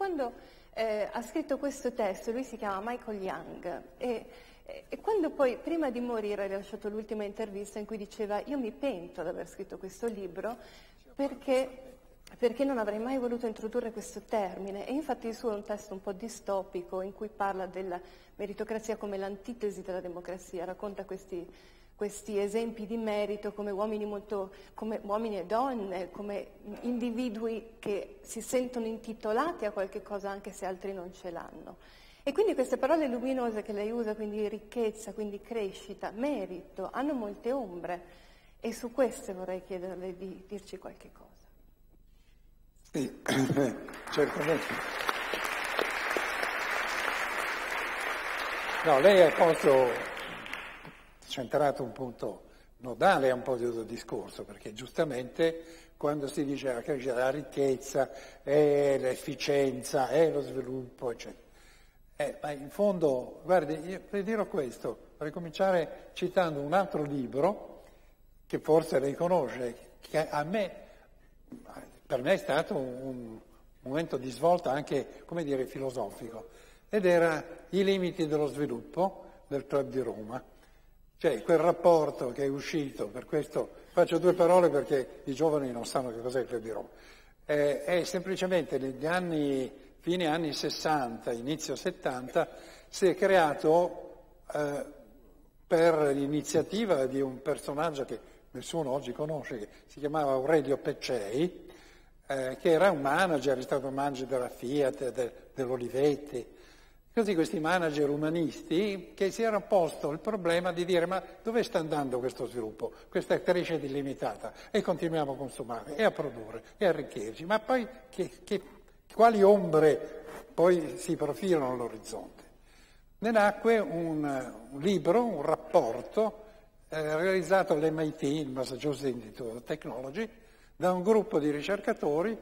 quando eh, ha scritto questo testo, lui si chiama Michael Young, e, e quando poi, prima di morire, ha rilasciato l'ultima intervista in cui diceva io mi pento di aver scritto questo libro perché, perché, non avrei mai voluto introdurre questo termine. E infatti il suo è un testo un po' distopico in cui parla della meritocrazia come l'antitesi della democrazia, racconta questi questi esempi di merito come uomini, molto, come uomini e donne, come individui che si sentono intitolati a qualche cosa anche se altri non ce l'hanno. E quindi queste parole luminose che lei usa, quindi ricchezza, quindi crescita, merito, hanno molte ombre e su queste vorrei chiederle di dirci qualche cosa. Sì, certamente. No, lei ha posto centrato un punto nodale a un po' di questo discorso, perché giustamente quando si dice la crescita della ricchezza, è l'efficienza, è lo sviluppo, eccetera. Eh, ma in fondo, guardi, io le dirò questo, vorrei cominciare citando un altro libro che forse lei conosce, che a me, per me è stato un momento di svolta anche, come dire, filosofico, ed era I limiti dello sviluppo del Club di Roma cioè quel rapporto che è uscito, per questo faccio due parole perché i giovani non sanno che cos'è il Club di Roma, eh, è semplicemente negli anni, fine anni 60, inizio 70, si è creato eh, per l'iniziativa di un personaggio che nessuno oggi conosce, che si chiamava Aurelio Peccei, eh, che era un manager, è stato manager della Fiat, de, dell'Olivetti, Così questi manager umanisti che si erano posto il problema di dire ma dove sta andando questo sviluppo, questa crescita illimitata e continuiamo a consumare e a produrre e a arricchirci, ma poi che, che, quali ombre poi si profilano all'orizzonte? Ne nacque un, un libro, un rapporto eh, realizzato all'MIT, il Massachusetts Institute of Technology, da un gruppo di ricercatori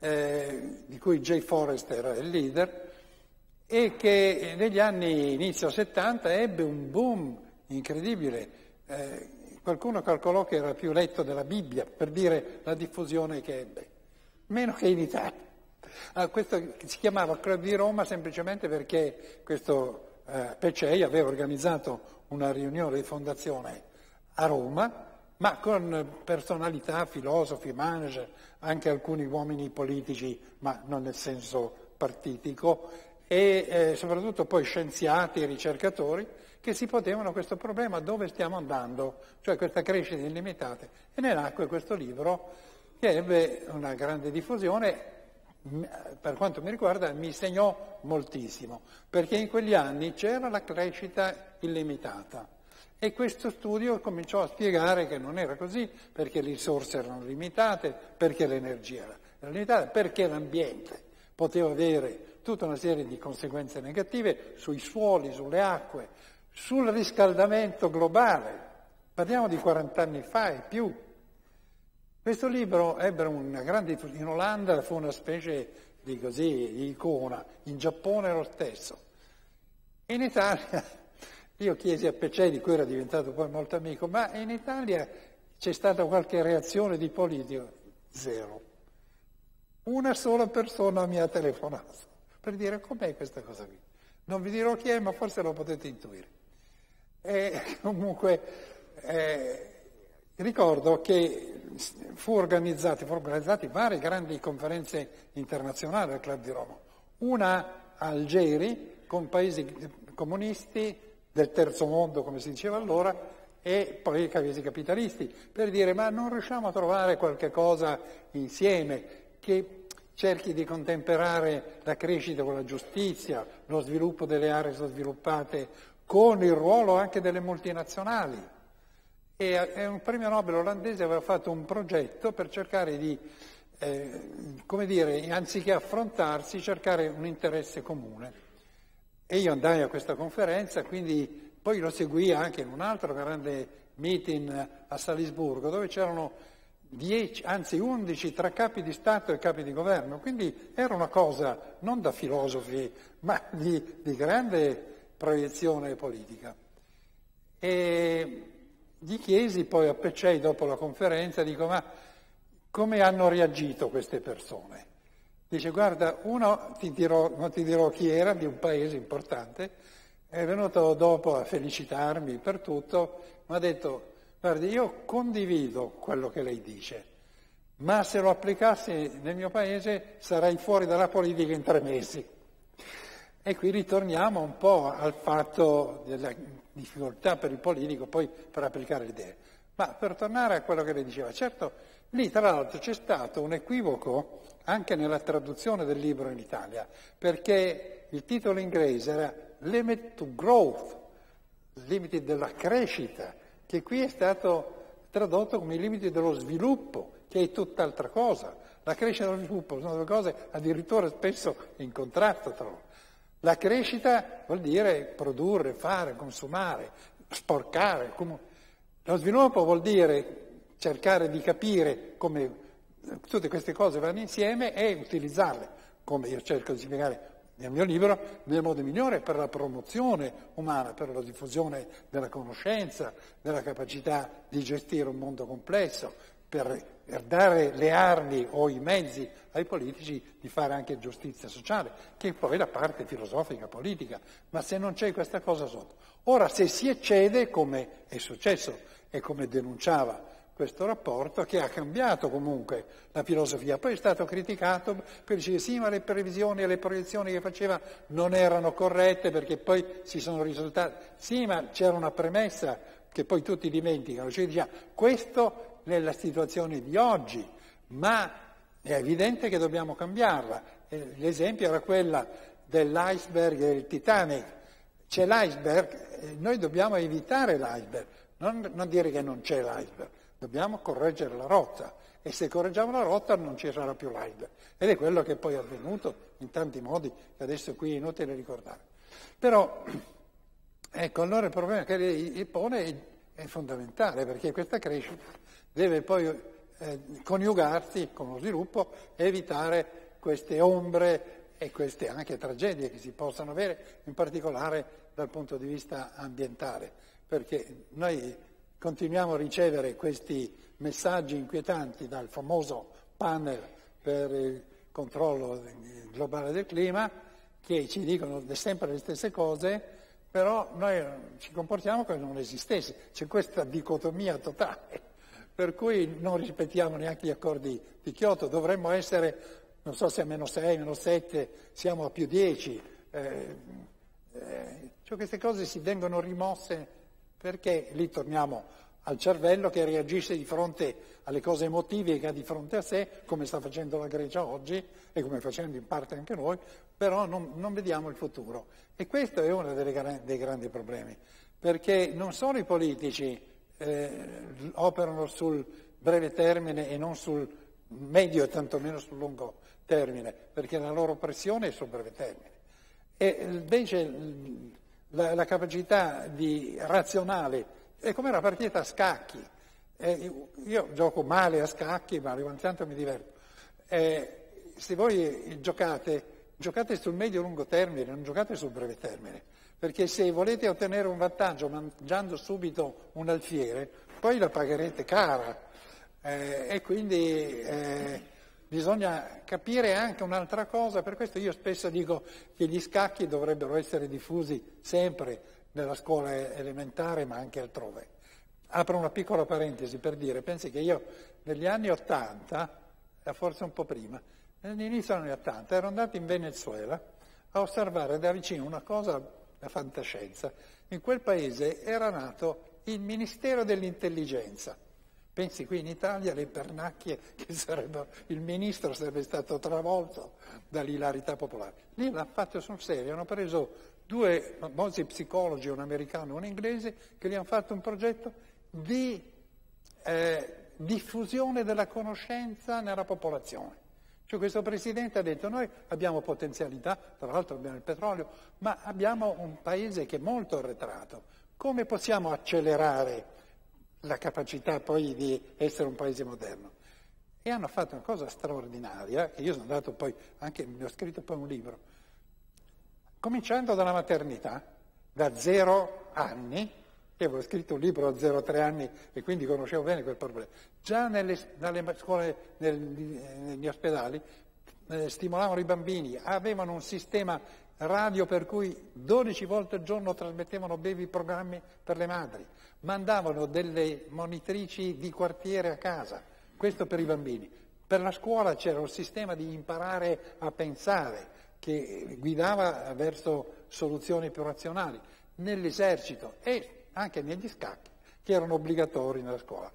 eh, di cui Jay Forrest era il leader, e che negli anni inizio 70 ebbe un boom incredibile. Eh, qualcuno calcolò che era più letto della Bibbia, per dire la diffusione che ebbe, meno che in Italia. Ah, questo si chiamava Club di Roma semplicemente perché questo eh, Pecei aveva organizzato una riunione di fondazione a Roma, ma con personalità, filosofi, manager, anche alcuni uomini politici, ma non nel senso partitico, e eh, soprattutto poi scienziati, e ricercatori, che si ponevano questo problema dove stiamo andando, cioè questa crescita illimitata. E ne nacque questo libro che ebbe una grande diffusione, per quanto mi riguarda mi segnò moltissimo, perché in quegli anni c'era la crescita illimitata. E questo studio cominciò a spiegare che non era così, perché le risorse erano limitate, perché l'energia era limitata, perché l'ambiente poteva avere tutta una serie di conseguenze negative sui suoli, sulle acque, sul riscaldamento globale. Parliamo di 40 anni fa e più. Questo libro ebbe una grande in Olanda fu una specie di così, di icona, in Giappone lo stesso. In Italia, io chiesi a Pecei, di cui era diventato poi molto amico, ma in Italia c'è stata qualche reazione di politico? Zero. Una sola persona mi ha telefonato per dire com'è questa cosa qui. Non vi dirò chi è, ma forse lo potete intuire. E comunque eh, ricordo che furono organizzate, fu organizzate varie grandi conferenze internazionali al Club di Roma. Una a Algeri con paesi comunisti del terzo mondo, come si diceva allora, e poi i paesi capitalisti, per dire ma non riusciamo a trovare qualche cosa insieme che cerchi di contemperare la crescita con la giustizia, lo sviluppo delle aree sottosviluppate con il ruolo anche delle multinazionali. E, e eh, un premio Nobel olandese aveva fatto un progetto per cercare di, eh, come dire, anziché affrontarsi, cercare un interesse comune. E io andai a questa conferenza, quindi poi lo seguì anche in un altro grande meeting a Salisburgo, dove c'erano 10, anzi 11 tra capi di Stato e capi di governo, quindi era una cosa non da filosofi, ma di, di grande proiezione politica. E gli chiesi poi a Peccei dopo la conferenza, dico ma come hanno reagito queste persone? Dice guarda, uno ti dirò, non ti dirò chi era, di un paese importante, è venuto dopo a felicitarmi per tutto, mi ha detto Guardi, io condivido quello che lei dice, ma se lo applicassi nel mio paese sarei fuori dalla politica in tre mesi. E qui ritorniamo un po' al fatto della difficoltà per il politico poi per applicare le idee. Ma per tornare a quello che lei diceva, certo, lì tra l'altro c'è stato un equivoco anche nella traduzione del libro in Italia, perché il titolo inglese era Limit to Growth, limiti della crescita, che qui è stato tradotto come i limiti dello sviluppo, che è tutt'altra cosa. La crescita e lo sviluppo sono due cose addirittura spesso in contrasto tra loro. La crescita vuol dire produrre, fare, consumare, sporcare. Lo sviluppo vuol dire cercare di capire come tutte queste cose vanno insieme e utilizzarle, come io cerco di spiegare nel mio libro nel modo migliore per la promozione umana, per la diffusione della conoscenza, della capacità di gestire un mondo complesso, per, per dare le armi o i mezzi ai politici di fare anche giustizia sociale, che poi è la parte filosofica politica, ma se non c'è questa cosa sotto. Ora, se si eccede, come è successo e come denunciava questo rapporto che ha cambiato comunque la filosofia. Poi è stato criticato per dire sì, ma le previsioni e le proiezioni che faceva non erano corrette perché poi si sono risultati. Sì, ma c'era una premessa che poi tutti dimenticano, cioè diciamo questo nella situazione di oggi, ma è evidente che dobbiamo cambiarla. Eh, l'esempio era quello dell'iceberg e del Titanic. C'è l'iceberg, eh, noi dobbiamo evitare l'iceberg, non, non dire che non c'è l'iceberg Dobbiamo correggere la rotta e se correggiamo la rotta non ci sarà più l'AIDA. Ed è quello che poi è avvenuto in tanti modi che adesso qui è inutile ricordare. Però, ecco, allora il problema che lei pone è, fondamentale perché questa crescita deve poi eh, coniugarsi con lo sviluppo e evitare queste ombre e queste anche tragedie che si possano avere, in particolare dal punto di vista ambientale, perché noi Continuiamo a ricevere questi messaggi inquietanti dal famoso panel per il controllo globale del clima che ci dicono sempre le stesse cose, però noi ci comportiamo come se non esistesse. C'è questa dicotomia totale, per cui non rispettiamo neanche gli accordi di Kyoto. Dovremmo essere, non so se a meno 6, meno 7, siamo a più 10. Eh, eh, cioè queste cose si vengono rimosse perché lì torniamo al cervello che reagisce di fronte alle cose emotive che ha di fronte a sé, come sta facendo la Grecia oggi e come facendo in parte anche noi, però non, non vediamo il futuro. E questo è uno delle, dei grandi problemi, perché non solo i politici eh, operano sul breve termine e non sul medio e tantomeno sul lungo termine, perché la loro pressione è sul breve termine. E invece la, la capacità di, razionale, è come una partita a scacchi. Eh, io gioco male a scacchi, ma di quanto tanto mi diverto. Eh, se voi eh, giocate, giocate sul medio-lungo e termine, non giocate sul breve termine, perché se volete ottenere un vantaggio mangiando subito un alfiere, poi la pagherete cara. Eh, e quindi eh, Bisogna capire anche un'altra cosa, per questo io spesso dico che gli scacchi dovrebbero essere diffusi sempre nella scuola elementare ma anche altrove. Apro una piccola parentesi per dire, pensi che io negli anni Ottanta, eh, forse un po' prima, all'inizio degli anni Ottanta, ero andato in Venezuela a osservare da vicino una cosa, la fantascienza. In quel paese era nato il Ministero dell'Intelligenza Pensi qui in Italia alle pernacchie che sarebbero, il ministro sarebbe stato travolto dall'ilarità popolare. Lì l'hanno fatto sul serio, hanno preso due famosi psicologi, un americano e un inglese, che gli hanno fatto un progetto di eh, diffusione della conoscenza nella popolazione. Cioè questo Presidente ha detto noi abbiamo potenzialità, tra l'altro abbiamo il petrolio, ma abbiamo un paese che è molto arretrato. Come possiamo accelerare la capacità poi di essere un paese moderno. E hanno fatto una cosa straordinaria, che io sono andato poi, anche mi ho scritto poi un libro, cominciando dalla maternità, da zero anni, io avevo scritto un libro a 0-3 anni e quindi conoscevo bene quel problema. Già nelle, scuole, nel, negli ospedali, eh, stimolavano i bambini, avevano un sistema radio per cui 12 volte al giorno trasmettevano bevi programmi per le madri mandavano delle monitrici di quartiere a casa, questo per i bambini. Per la scuola c'era un sistema di imparare a pensare che guidava verso soluzioni più razionali, nell'esercito e anche negli scacchi che erano obbligatori nella scuola.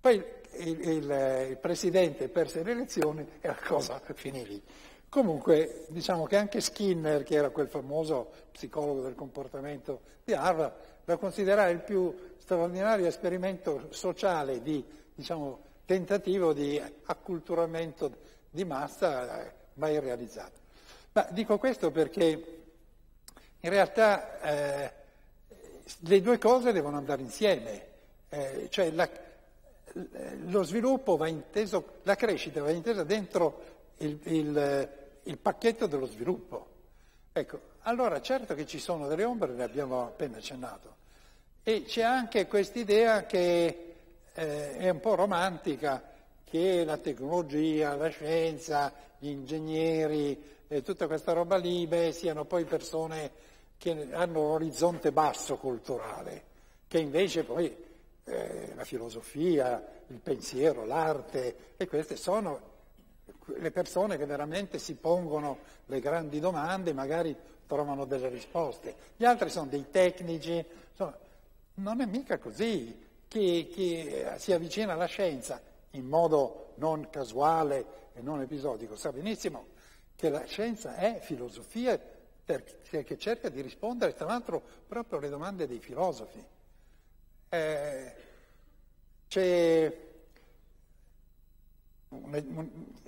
Poi il, il, il eh, presidente perse le elezioni e la cosa finì lì. Comunque diciamo che anche Skinner, che era quel famoso psicologo del comportamento di Harvard, da considerare il più straordinario esperimento sociale di diciamo, tentativo di acculturamento di massa eh, mai realizzato. Ma dico questo perché in realtà eh, le due cose devono andare insieme, eh, cioè la, lo sviluppo va inteso, la crescita va intesa dentro il, il, il pacchetto dello sviluppo. Ecco, allora certo che ci sono delle ombre, ne abbiamo appena accennato, e c'è anche quest'idea che eh, è un po' romantica, che la tecnologia, la scienza, gli ingegneri e eh, tutta questa roba lì siano poi persone che hanno un orizzonte basso culturale, che invece poi eh, la filosofia, il pensiero, l'arte e queste sono le persone che veramente si pongono le grandi domande magari trovano delle risposte. Gli altri sono dei tecnici, insomma, non è mica così che, che si avvicina alla scienza in modo non casuale e non episodico, sa benissimo che la scienza è filosofia che cerca di rispondere, tra l'altro, proprio alle domande dei filosofi. Eh, c'è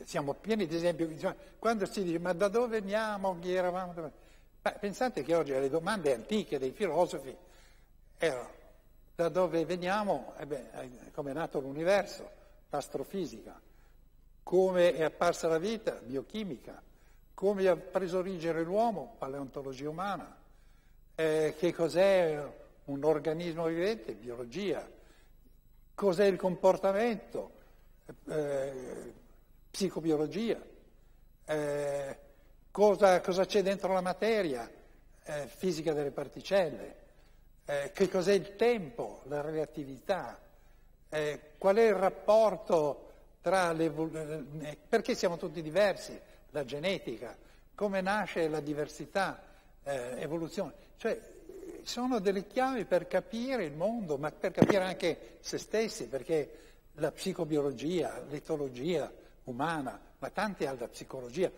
siamo pieni di esempi, quando si dice ma da dove veniamo, chi eravamo? Dove... Beh, pensate che oggi le domande antiche dei filosofi erano da dove veniamo, eh beh, eh, come è nato l'universo, l'astrofisica, come è apparsa la vita, biochimica, come ha preso origine l'uomo, paleontologia umana, eh, che cos'è un organismo vivente, biologia, cos'è il comportamento, eh, psicobiologia, eh, cosa, cosa, c'è dentro la materia, eh, fisica delle particelle, eh, che cos'è il tempo, la relatività, eh, qual è il rapporto tra l'evoluzione, perché siamo tutti diversi, la genetica, come nasce la diversità, evoluzione. Cioè, sono delle chiavi per capire il mondo, ma per capire anche se stessi, perché la psicobiologia, l'etologia umana, ma tante altre psicologie,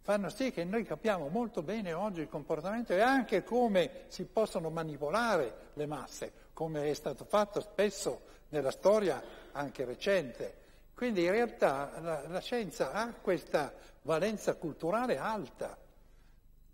fanno sì che noi capiamo molto bene oggi il comportamento e anche come si possono manipolare le masse, come è stato fatto spesso nella storia anche recente. Quindi in realtà la, la scienza ha questa valenza culturale alta.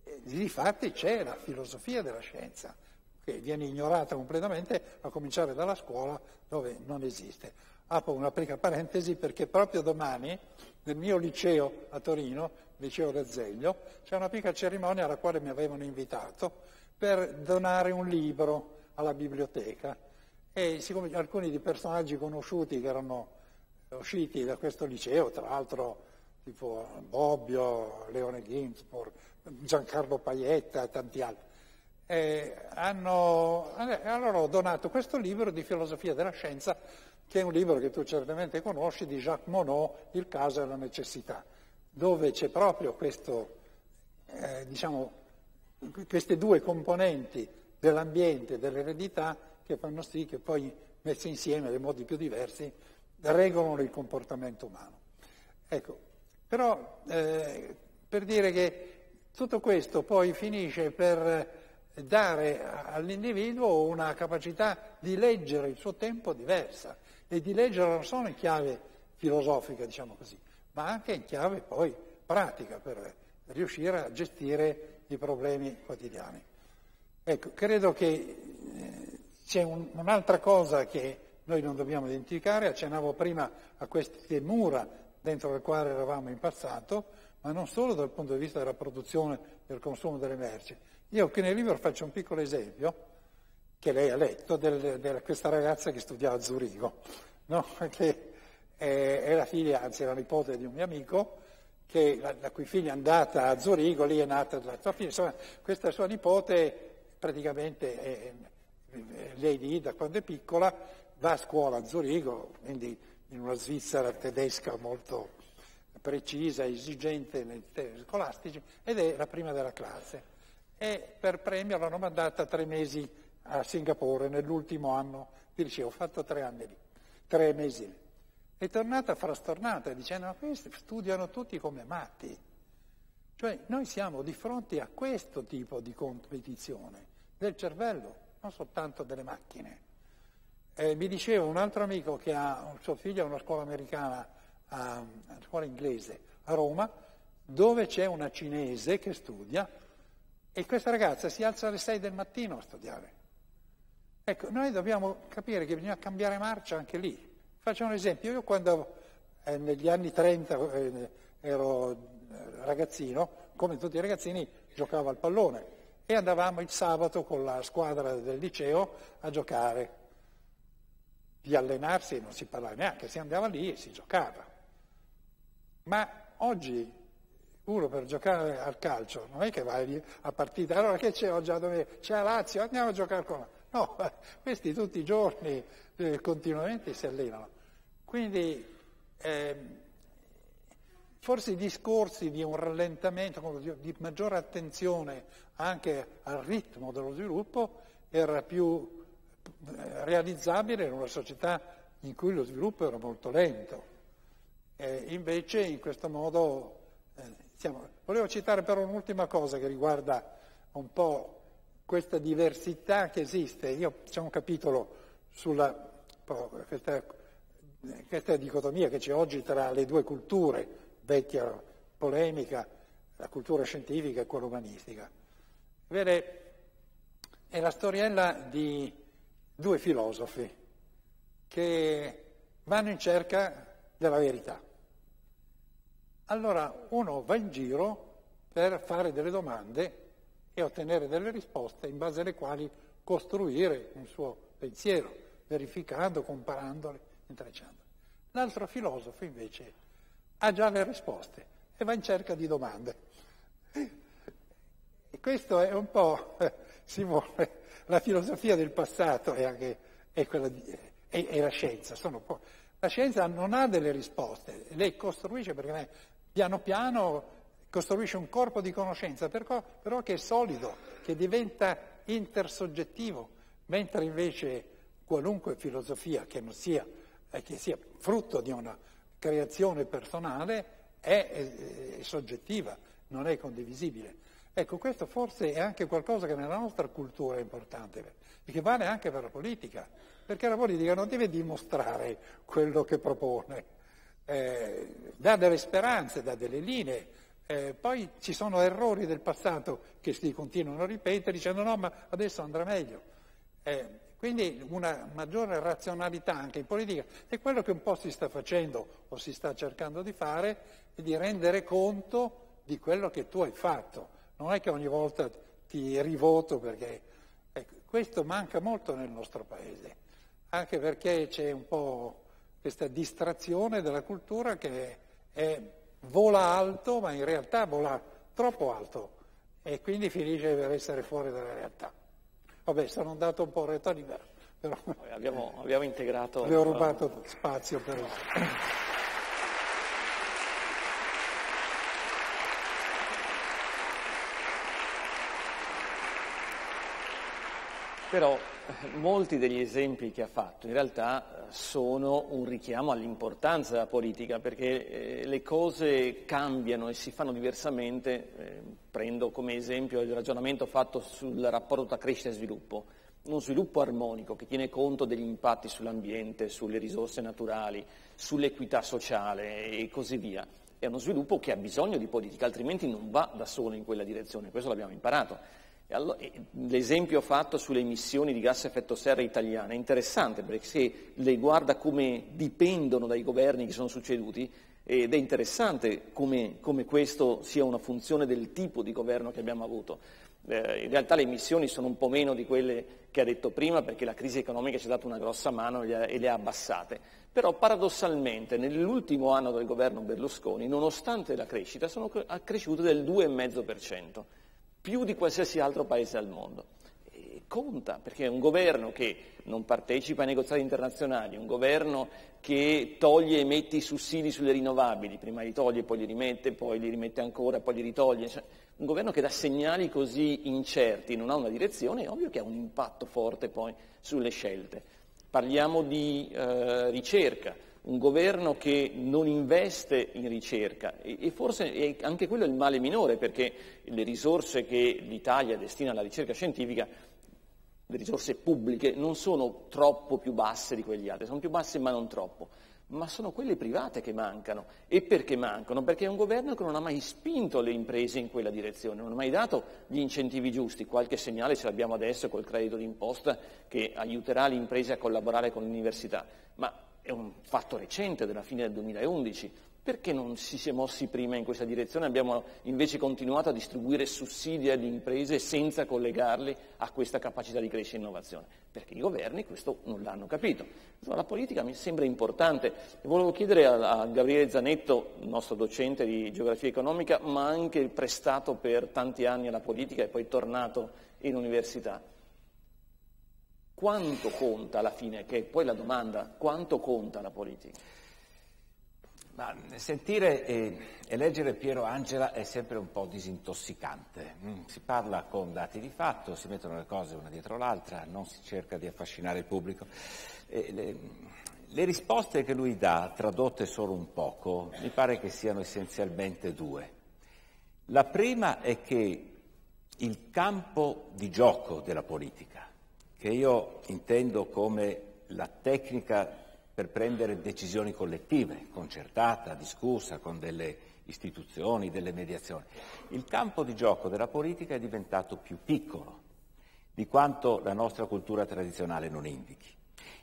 E, difatti c'è la filosofia della scienza, che viene ignorata completamente, a cominciare dalla scuola dove non esiste. Apro una piccola parentesi perché proprio domani nel mio liceo a Torino, liceo Rezzeglio, c'è una piccola cerimonia alla quale mi avevano invitato per donare un libro alla biblioteca e siccome alcuni di personaggi conosciuti che erano usciti da questo liceo, tra l'altro tipo Bobbio, Leone Ginsburg, Giancarlo Paietta e tanti altri, e eh, hanno, eh, allora ho donato questo libro di filosofia della scienza che è un libro che tu certamente conosci, di Jacques Monod, Il caso e la necessità, dove c'è proprio questo, eh, diciamo, queste due componenti dell'ambiente e dell'eredità che fanno sì che poi, messe insieme in modi più diversi, regolano il comportamento umano. Ecco, però eh, per dire che tutto questo poi finisce per dare all'individuo una capacità di leggere il suo tempo diversa e di leggere non solo in chiave filosofica, diciamo così, ma anche in chiave poi pratica per riuscire a gestire i problemi quotidiani. Ecco, credo che eh, c'è un, un'altra cosa che noi non dobbiamo dimenticare, accennavo prima a queste mura dentro le quali eravamo in passato, ma non solo dal punto di vista della produzione e del consumo delle merci. Io qui nel libro faccio un piccolo esempio, che lei ha letto di questa ragazza che studiava a Zurigo, no? che è la figlia, anzi era nipote di un mio amico, che, la, la, cui figlia è andata a Zurigo, lì è nata la sua figlia, insomma questa sua nipote praticamente è, lei lì da quando è piccola va a scuola a Zurigo, quindi in una Svizzera tedesca molto precisa, esigente nei temi scolastici, ed è la prima della classe. E per premio l'hanno mandata tre mesi a Singapore nell'ultimo anno di liceo, ho fatto tre anni lì, tre mesi lì. È tornata frastornata dicendo ma questi studiano tutti come matti. Cioè noi siamo di fronte a questo tipo di competizione del cervello, non soltanto delle macchine. Eh, mi diceva un altro amico che ha suo figlio a una scuola americana, a, una scuola inglese, a Roma, dove c'è una cinese che studia e questa ragazza si alza alle 6 del mattino a studiare. Ecco, noi dobbiamo capire che bisogna cambiare marcia anche lì. Faccio un esempio, io quando eh, negli anni 30 eh, ero ragazzino, come tutti i ragazzini, giocavo al pallone e andavamo il sabato con la squadra del liceo a giocare. Di allenarsi non si parlava neanche, si andava lì e si giocava. Ma oggi uno per giocare al calcio non è che vai a partita, allora che c'è oggi a dove c'è a Lazio, andiamo a giocare con No, questi tutti i giorni eh, continuamente si allenano. Quindi eh, forse i discorsi di un rallentamento, di maggiore attenzione anche al ritmo dello sviluppo era più eh, realizzabile in una società in cui lo sviluppo era molto lento. Eh, invece in questo modo, eh, siamo... volevo citare però un'ultima cosa che riguarda un po' questa diversità che esiste. Io c'è un capitolo sulla questa, questa dicotomia che c'è oggi tra le due culture, vecchia polemica, la cultura scientifica e quella umanistica. Vede, è la storiella di due filosofi che vanno in cerca della verità. Allora uno va in giro per fare delle domande e ottenere delle risposte in base alle quali costruire un suo pensiero, verificando, comparandole, intrecciandole. L'altro filosofo invece ha già le risposte e va in cerca di domande. E questo è un po', si vuole, la filosofia del passato è, anche, è quella di, è, è la scienza. la scienza non ha delle risposte, lei costruisce perché piano piano costruisce un corpo di conoscenza però, però che è solido, che diventa intersoggettivo, mentre invece qualunque filosofia che, sia, eh, che sia, frutto di una creazione personale è, è, è soggettiva, non è condivisibile. Ecco, questo forse è anche qualcosa che nella nostra cultura è importante, e che vale anche per la politica, perché la politica non deve dimostrare quello che propone, eh, dà delle speranze, dà delle linee, eh, poi ci sono errori del passato che si continuano a ripetere dicendo no, ma adesso andrà meglio. Eh, quindi una maggiore razionalità anche in politica è quello che un po' si sta facendo o si sta cercando di fare e di rendere conto di quello che tu hai fatto. Non è che ogni volta ti rivoto perché ecco, questo manca molto nel nostro paese, anche perché c'è un po' questa distrazione della cultura che è vola alto, ma in realtà vola troppo alto e quindi finisce per essere fuori dalla realtà. Vabbè, sono andato un po' retta libera, però abbiamo, abbiamo integrato... Le ho rubato spazio per... Però eh, molti degli esempi che ha fatto in realtà eh, sono un richiamo all'importanza della politica, perché eh, le cose cambiano e si fanno diversamente. prendo come esempio il ragionamento fatto sul rapporto tra crescita e sviluppo. Uno sviluppo armonico che tiene conto degli impatti sull'ambiente, sulle risorse naturali, sull'equità sociale e così via. È uno sviluppo che ha bisogno di politica, altrimenti non va da solo in quella direzione, questo l'abbiamo imparato l'esempio fatto sulle emissioni di gas a effetto serra italiane è interessante perché se le guarda come dipendono dai governi che sono succeduti ed è interessante come, come questo sia una funzione del tipo di governo che abbiamo avuto. Eh, in realtà le emissioni sono un po' meno di quelle che ha detto prima perché la crisi economica ci ha dato una grossa mano e le ha abbassate, però paradossalmente nell'ultimo anno del governo Berlusconi, nonostante la crescita, sono cresciute del 2,5% più di qualsiasi altro paese al mondo. E conta, perché un governo che non partecipa ai negoziati internazionali, un governo che toglie e mette i sussidi sulle rinnovabili, prima li toglie, poi li rimette, poi li rimette ancora, poi li ritoglie, cioè, un governo che dà segnali così incerti, non ha una direzione, è ovvio che ha un impatto forte poi sulle scelte. Parliamo di eh, ricerca, un governo che non investe in ricerca e, e forse anche quello è il male minore perché le risorse che l'Italia destina alla ricerca scientifica, le risorse pubbliche, non sono troppo più basse di quegli altri, sono più basse ma non troppo, ma sono quelle private che mancano. E perché mancano? Perché è un governo che non ha mai spinto le imprese in quella direzione, non ha mai dato gli incentivi giusti. Qualche segnale ce l'abbiamo adesso col credito d'imposta che aiuterà le imprese a collaborare con l'università, ma è un fatto recente della fine del 2011, perché non si si è mossi prima in questa direzione? Abbiamo invece continuato a distribuire sussidi alle imprese senza collegarli a questa capacità di crescita e innovazione? Perché i governi questo non l'hanno capito. Insomma, la politica mi sembra importante. Volevo chiedere a, Gabriele Zanetto, nostro docente di geografia economica, ma anche prestato per tanti anni alla politica e poi tornato in università quanto conta alla fine, che è poi la domanda, quanto conta la politica? Ma sentire e, e leggere Piero Angela è sempre un po' disintossicante. Mm, si parla con dati di fatto, si mettono le cose una dietro l'altra, non si cerca di affascinare il pubblico. E, le, le risposte che lui dà, tradotte solo un poco, mi pare che siano essenzialmente due. La prima è che il campo di gioco della politica che io intendo come la tecnica per prendere decisioni collettive, concertata, discussa, con delle istituzioni, delle mediazioni. Il campo di gioco della politica è diventato più piccolo di quanto la nostra cultura tradizionale non indichi.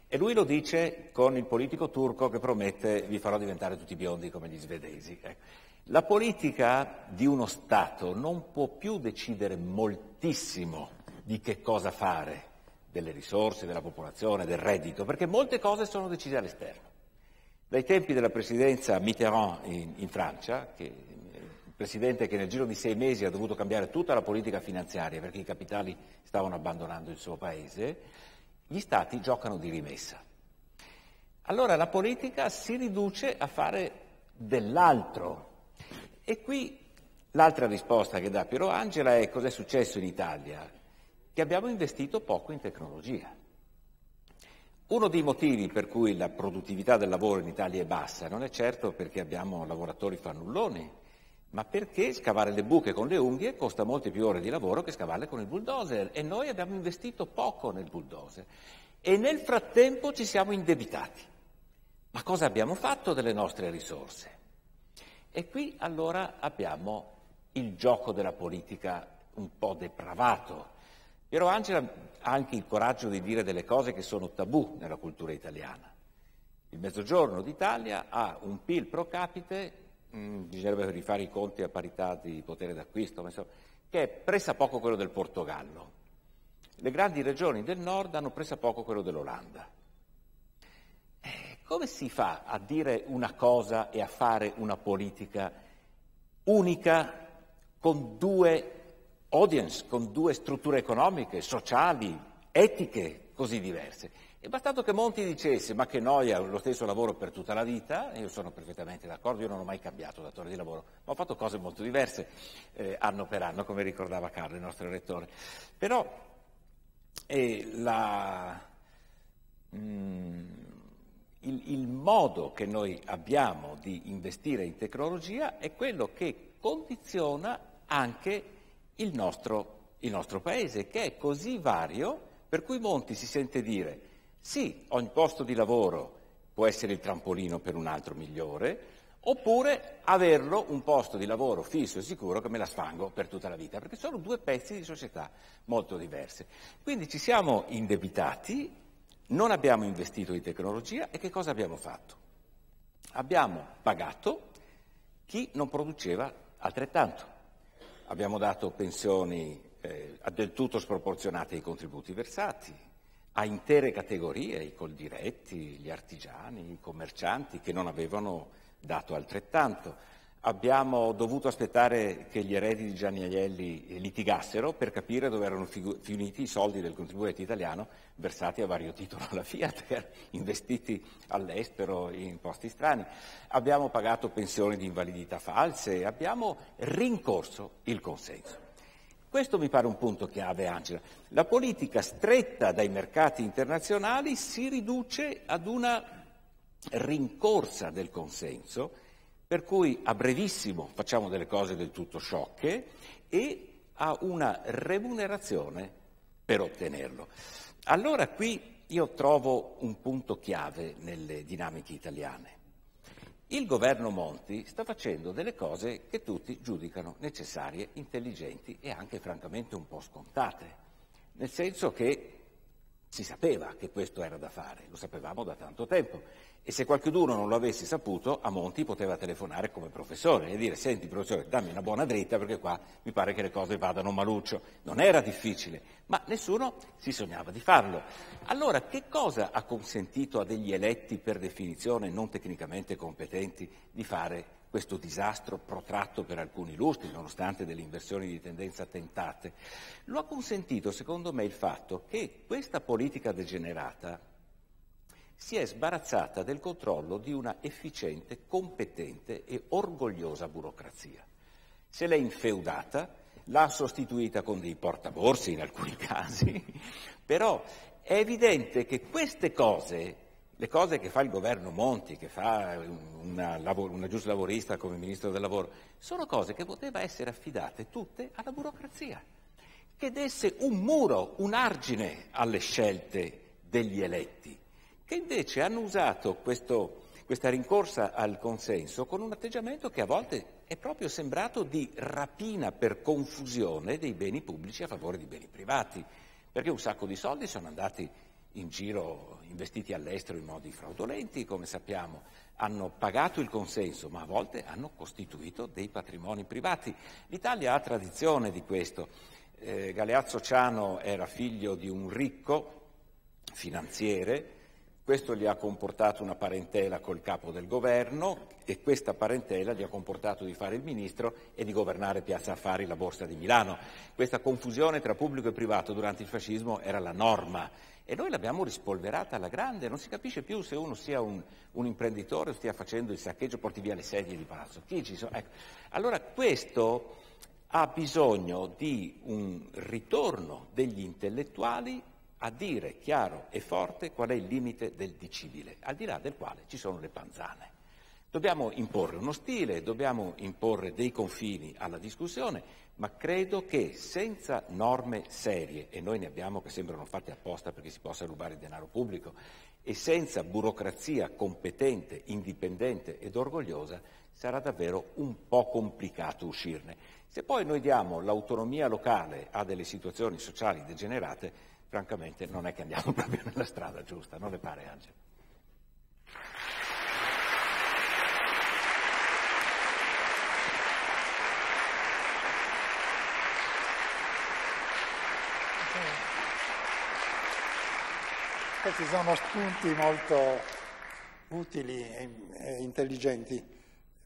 E lui lo dice con il politico turco che promette vi farò diventare tutti biondi come gli svedesi. Ecco. La politica di uno Stato non può più decidere moltissimo di che cosa fare delle risorse, della popolazione, del reddito, perché molte cose sono decise all'esterno. Dai tempi della presidenza Mitterrand in, in Francia, che, il presidente che nel giro di sei mesi ha dovuto cambiare tutta la politica finanziaria perché i capitali stavano abbandonando il suo paese, gli stati giocano di rimessa. Allora la politica si riduce a fare dell'altro. E qui l'altra risposta che dà Piero Angela è cos'è successo in Italia che abbiamo investito poco in tecnologia. Uno dei motivi per cui la produttività del lavoro in Italia è bassa non è certo perché abbiamo lavoratori fannulloni, ma perché scavare le buche con le unghie costa molte più ore di lavoro che scavarle con il bulldozer e noi abbiamo investito poco nel bulldozer e nel frattempo ci siamo indebitati. Ma cosa abbiamo fatto delle nostre risorse? E qui allora abbiamo il gioco della politica un po' depravato Piero Angela ha anche il coraggio di dire delle cose che sono tabù nella cultura italiana. Il mezzogiorno d'Italia ha un PIL pro capite, mh, mm, bisognerebbe rifare i conti a parità di potere d'acquisto, insomma, che è presa poco quello del Portogallo. Le grandi regioni del nord hanno presa poco quello dell'Olanda. Eh, come si fa a dire una cosa e a fare una politica unica con due audience con due strutture economiche, sociali, etiche così diverse. E bastato che Monti dicesse ma che noia lo stesso lavoro per tutta la vita, io sono perfettamente d'accordo, io non ho mai cambiato datore di lavoro, ma ho fatto cose molto diverse eh, anno per anno, come ricordava Carlo, il nostro rettore. Però eh, la, mh, mm, il, il modo che noi abbiamo di investire in tecnologia è quello che condiziona anche il nostro, il nostro paese, che è così vario per cui Monti si sente dire sì, ogni posto di lavoro può essere il trampolino per un altro migliore, oppure averlo un posto di lavoro fisso e sicuro che me la sfango per tutta la vita, perché sono due pezzi di società molto diverse. Quindi ci siamo indebitati, non abbiamo investito in tecnologia e che cosa abbiamo fatto? Abbiamo pagato chi non produceva altrettanto abbiamo dato pensioni eh, del tutto sproporzionate ai contributi versati, a intere categorie, i coldiretti, gli artigiani, i commercianti che non avevano dato altrettanto abbiamo dovuto aspettare che gli eredi di Gianni Agnelli litigassero per capire dove erano finiti i soldi del contribuente italiano versati a vario titolo alla Fiat, investiti all'estero in posti strani. Abbiamo pagato pensioni di invalidità false, abbiamo rincorso il consenso. Questo mi pare un punto chiave, Angela. La politica stretta dai mercati internazionali si riduce ad una rincorsa del consenso per cui a brevissimo facciamo delle cose del tutto sciocche e ha una remunerazione per ottenerlo. Allora qui io trovo un punto chiave nelle dinamiche italiane. Il governo Monti sta facendo delle cose che tutti giudicano necessarie, intelligenti e anche francamente un po' scontate, nel senso che si sapeva che questo era da fare, lo sapevamo da tanto tempo e se qualcuno non lo avesse saputo, a Monti poteva telefonare come professore e dire senti professore dammi una buona dritta perché qua mi pare che le cose vadano maluccio. Non era difficile, ma nessuno si sognava di farlo. Allora che cosa ha consentito a degli eletti per definizione non tecnicamente competenti di fare questo disastro protratto per alcuni lustri, nonostante delle inversioni di tendenza tentate? Lo ha consentito secondo me il fatto che questa politica degenerata si è sbarazzata del controllo di una efficiente, competente e orgogliosa burocrazia. Se l'è infeudata, l'ha sostituita con dei portaborsi in alcuni casi, però è evidente che queste cose, le cose che fa il governo Monti, che fa una, una lavorista come ministro del lavoro, sono cose che poteva essere affidate tutte alla burocrazia, che desse un muro, un argine alle scelte degli eletti che invece hanno usato questo, questa rincorsa al consenso con un atteggiamento che a volte è proprio sembrato di rapina per confusione dei beni pubblici a favore di beni privati, perché un sacco di soldi sono andati in giro investiti all'estero in modi fraudolenti, come sappiamo, hanno pagato il consenso, ma a volte hanno costituito dei patrimoni privati. L'Italia ha tradizione di questo. Eh, Galeazzo Ciano era figlio di un ricco finanziere questo gli ha comportato una parentela col capo del governo e questa parentela gli ha comportato di fare il ministro e di governare Piazza Affari, la borsa di Milano. Questa confusione tra pubblico e privato durante il fascismo era la norma e noi l'abbiamo rispolverata alla grande, non si capisce più se uno sia un, un imprenditore o stia facendo il saccheggio, porti via le sedie di palazzo. Ecco. Allora questo ha bisogno di un ritorno degli intellettuali a dire chiaro e forte qual è il limite del dicibile, al di là del quale ci sono le panzane. Dobbiamo imporre uno stile, dobbiamo imporre dei confini alla discussione, ma credo che senza norme serie, e noi ne abbiamo che sembrano fatte apposta perché si possa rubare il denaro pubblico, e senza burocrazia competente, indipendente ed orgogliosa, sarà davvero un po' complicato uscirne. Se poi noi diamo l'autonomia locale a delle situazioni sociali degenerate, francamente non è che andiamo proprio nella strada giusta, non le pare Angelo? Questi sono spunti molto utili e, intelligenti.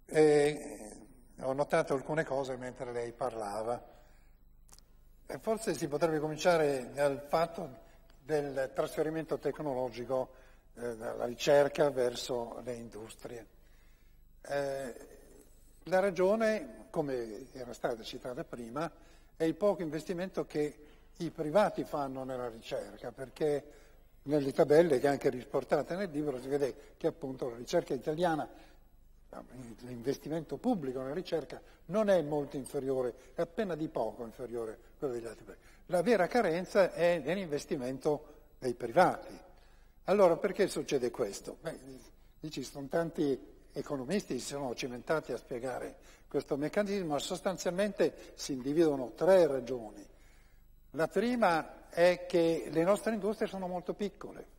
E ho notato alcune cose mentre lei parlava. Eh, forse si potrebbe cominciare dal fatto del trasferimento tecnologico eh, dalla ricerca verso le industrie. Eh, la ragione, come era stata citata prima, è il poco investimento che i privati fanno nella ricerca, perché nelle tabelle che anche risportate nel libro si vede che appunto la ricerca italiana l'investimento pubblico nella ricerca non è molto inferiore, è appena di poco inferiore a quello degli altri paesi. La vera carenza è nell'investimento dei privati. Allora perché succede questo? Beh, ci sono tanti economisti che si sono cimentati a spiegare questo meccanismo, ma sostanzialmente si individuano tre ragioni. La prima è che le nostre industrie sono molto piccole.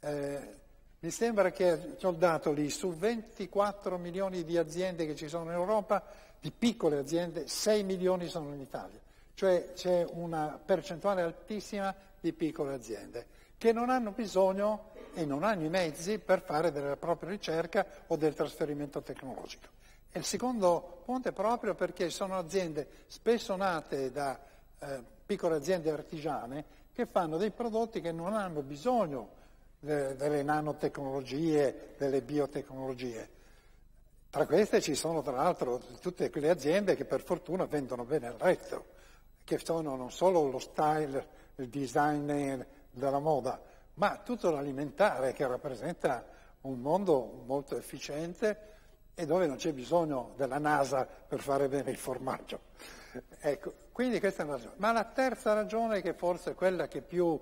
Eh, mi sembra che ci ho dato lì su 24 milioni di aziende che ci sono in Europa, di piccole aziende, 6 milioni sono in Italia. Cioè c'è una percentuale altissima di piccole aziende che non hanno bisogno e non hanno i mezzi per fare della propria ricerca o del trasferimento tecnologico. E il secondo punto è proprio perché sono aziende spesso nate da eh, piccole aziende artigiane che fanno dei prodotti che non hanno bisogno delle nanotecnologie, delle biotecnologie. Tra queste ci sono tra l'altro tutte quelle aziende che per fortuna vendono bene il retto, che sono non solo lo style, il design della moda, ma tutto l'alimentare che rappresenta un mondo molto efficiente e dove non c'è bisogno della NASA per fare bene il formaggio. Ecco, quindi questa è una ragione. Ma la terza ragione, che forse è quella che più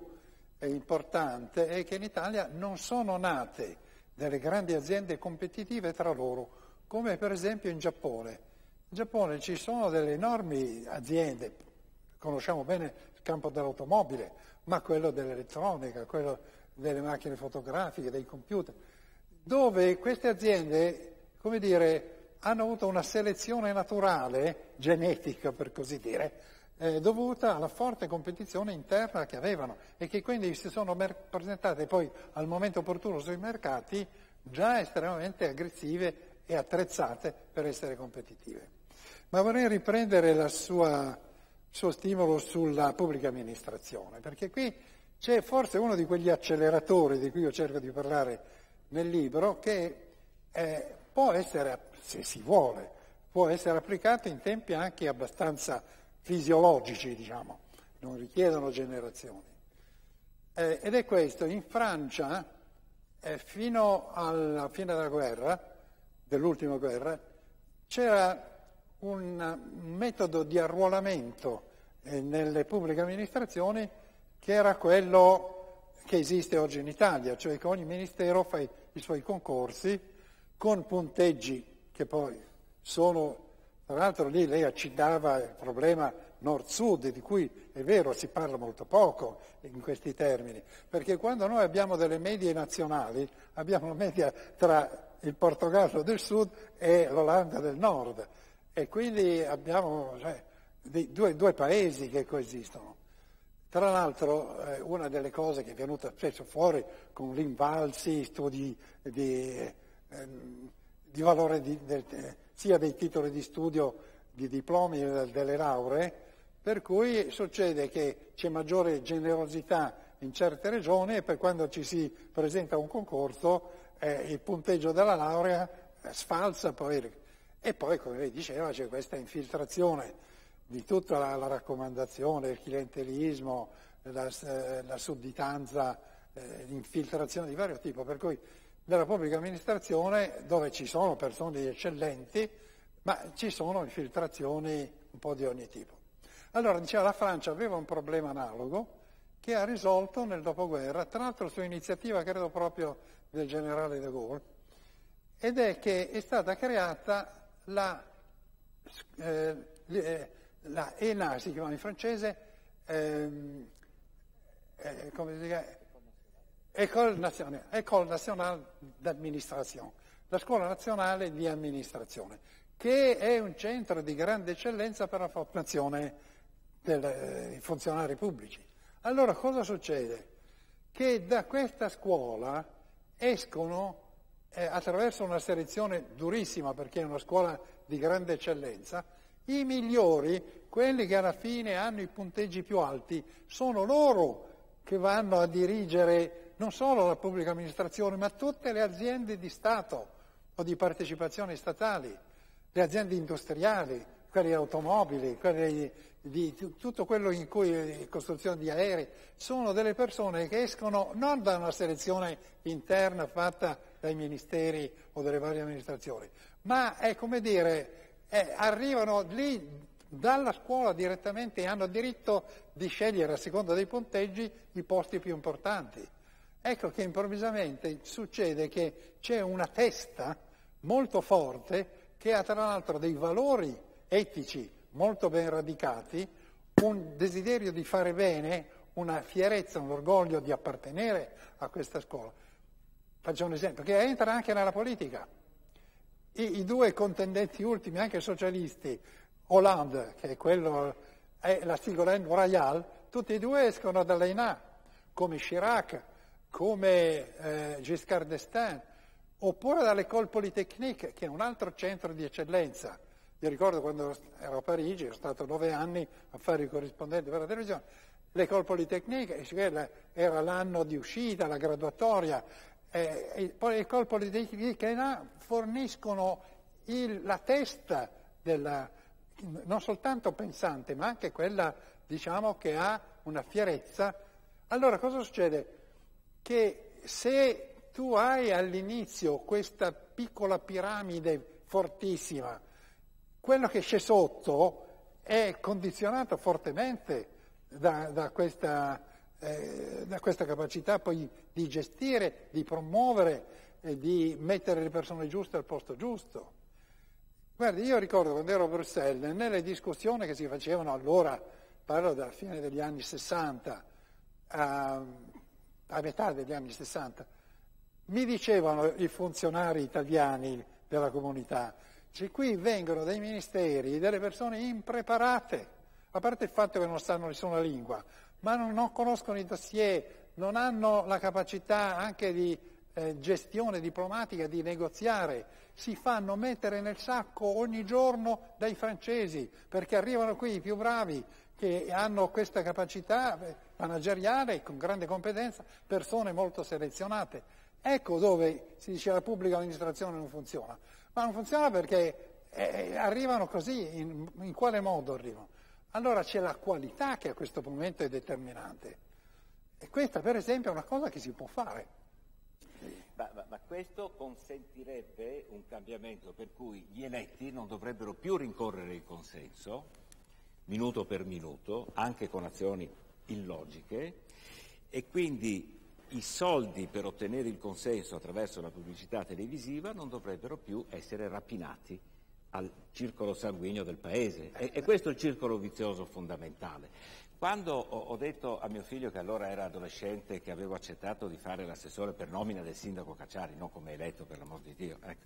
è importante è che in Italia non sono nate delle grandi aziende competitive tra loro, come per esempio in Giappone. In Giappone ci sono delle enormi aziende, conosciamo bene il campo dell'automobile, ma quello dell'elettronica, quello delle macchine fotografiche, dei computer, dove queste aziende, come dire, hanno avuto una selezione naturale, genetica per così dire, eh, dovuta alla forte competizione interna che avevano e che quindi si sono mer- presentate poi al momento opportuno sui mercati già estremamente aggressive e attrezzate per essere competitive. Ma vorrei riprendere il suo stimolo sulla pubblica amministrazione, perché qui c'è forse uno di quegli acceleratori di cui io cerco di parlare nel libro che eh, può essere, se si vuole, può essere applicato in tempi anche abbastanza fisiologici, diciamo, non richiedono generazioni. Eh, ed è questo, in Francia, eh, fino alla fine della guerra, dell'ultima guerra, c'era un metodo di arruolamento eh, nelle pubbliche amministrazioni che era quello che esiste oggi in Italia, cioè che ogni ministero fa i, i suoi concorsi con punteggi che poi sono tra l'altro lì lei accidava il problema nord-sud, di cui è vero si parla molto poco in questi termini, perché quando noi abbiamo delle medie nazionali, abbiamo una media tra il Portogallo del sud e l'Olanda del nord e quindi abbiamo cioè, due, due, paesi che coesistono. Tra l'altro eh, una delle cose che è venuta spesso fuori con l'invalsi, studi di, eh, di valore di, del, eh, sia dei titoli di studio, di diplomi e delle lauree, per cui succede che c'è maggiore generosità in certe regioni e per quando ci si presenta a un concorso eh, il punteggio della laurea eh, sfalza poi. E poi, come lei diceva, c'è questa infiltrazione di tutta la, la raccomandazione, il clientelismo, la, eh, la sudditanza, eh, l'infiltrazione di vario tipo, per cui della pubblica amministrazione dove ci sono persone eccellenti, ma ci sono infiltrazioni un po' di ogni tipo. Allora, diceva, la Francia aveva un problema analogo che ha risolto nel dopoguerra, tra l'altro su iniziativa credo proprio del generale de Gaulle, ed è che è stata creata la, eh, eh la ENA, si chiama in francese, ehm, eh, come si dice, École nationale, École nationale d'administration, la scuola nazionale di amministrazione, che è un centro di grande eccellenza per la formazione dei eh, funzionari pubblici. Allora cosa succede? Che da questa scuola escono eh, attraverso una selezione durissima, perché è una scuola di grande eccellenza, i migliori, quelli che alla fine hanno i punteggi più alti, sono loro che vanno a dirigere non solo la pubblica amministrazione, ma tutte le aziende di Stato o di partecipazione statali, le aziende industriali, quelle automobili, quelle di, di tutto quello in cui eh, costruzione di aerei, sono delle persone che escono non da una selezione interna fatta dai ministeri o dalle varie amministrazioni, ma è come dire, è, arrivano lì dalla scuola direttamente e hanno diritto di scegliere a seconda dei punteggi i posti più importanti. Ecco che improvvisamente succede che c'è una testa molto forte che ha tra l'altro dei valori etici molto ben radicati, un desiderio di fare bene, una fierezza, un orgoglio di appartenere a questa scuola. Faccio un esempio, che entra anche nella politica. I, i due contendenti ultimi, anche socialisti, Hollande, che è quello, è la Ségolène Royal, tutti e due escono dall'ENA, come Chirac, come eh, Giscard d'Estaing, oppure dall'École Polytechnique, che è un altro centro di eccellenza. Io ricordo quando ero a Parigi, ero stato nove anni a fare il corrispondente per la televisione, l'École Polytechnique era l'anno di uscita, la graduatoria, eh, poi l'École Polytechnique là forniscono il, la testa della, non soltanto pensante, ma anche quella, diciamo, che ha una fierezza. Allora cosa succede? che se tu hai all'inizio questa piccola piramide fortissima, quello che c'è sotto è condizionato fortemente da, da, questa, eh, da questa, capacità poi di gestire, di promuovere e di mettere le persone giuste al posto giusto. Guardi, io ricordo quando ero a Bruxelles, nelle discussioni che si facevano allora, parlo dalla fine degli anni 60, a, a metà degli anni 60, mi dicevano i funzionari italiani della comunità, cioè qui vengono dei ministeri delle persone impreparate, a parte il fatto che non sanno nessuna lingua, ma non, non conoscono i dossier, non hanno la capacità anche di eh, gestione diplomatica, di negoziare, si fanno mettere nel sacco ogni giorno dai francesi, perché arrivano qui i più bravi che hanno questa capacità eh, manageriale con grande competenza, persone molto selezionate. Ecco dove si dice la pubblica amministrazione non funziona. Ma non funziona perché eh, eh, arrivano così, in, in quale modo arrivano? Allora c'è la qualità che a questo momento è determinante. E questa per esempio è una cosa che si può fare. Ma, ma, ma, questo consentirebbe un cambiamento per cui gli eletti non dovrebbero più rincorrere il consenso, minuto per minuto, anche con azioni illogiche e quindi i soldi per ottenere il consenso attraverso la pubblicità televisiva non dovrebbero più essere rapinati al circolo sanguigno del paese. E, e questo è il circolo vizioso fondamentale. Quando ho detto a mio figlio che allora era adolescente che avevo accettato di fare l'assessore per nomina del sindaco Cacciari, non come eletto per l'amor di Dio, ecco,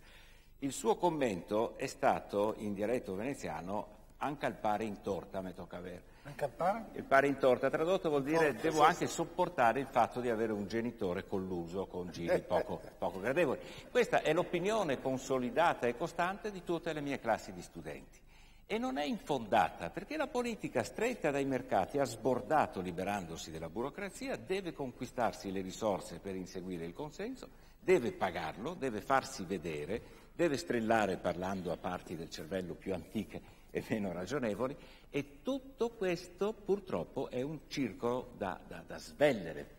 il suo commento è stato in dialetto veneziano anche al pare in torta mi tocca avere. Anche al pare? Il pare in torta tradotto vuol dire Porca, oh, devo sì. anche sopportare il fatto di avere un genitore colluso con giri poco, poco gradevoli. Questa è l'opinione consolidata e costante di tutte le mie classi di studenti. E non è infondata, perché la politica stretta dai mercati ha sbordato liberandosi della burocrazia, deve conquistarsi le risorse per inseguire il consenso, deve pagarlo, deve farsi vedere, deve strillare parlando a parti del cervello più antiche e meno ragionevoli e tutto questo purtroppo è un circolo da, da, da svellere.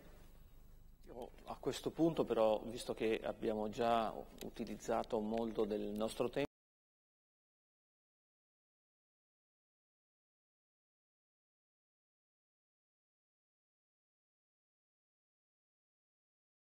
A questo punto però, visto che abbiamo già utilizzato molto del nostro tempo,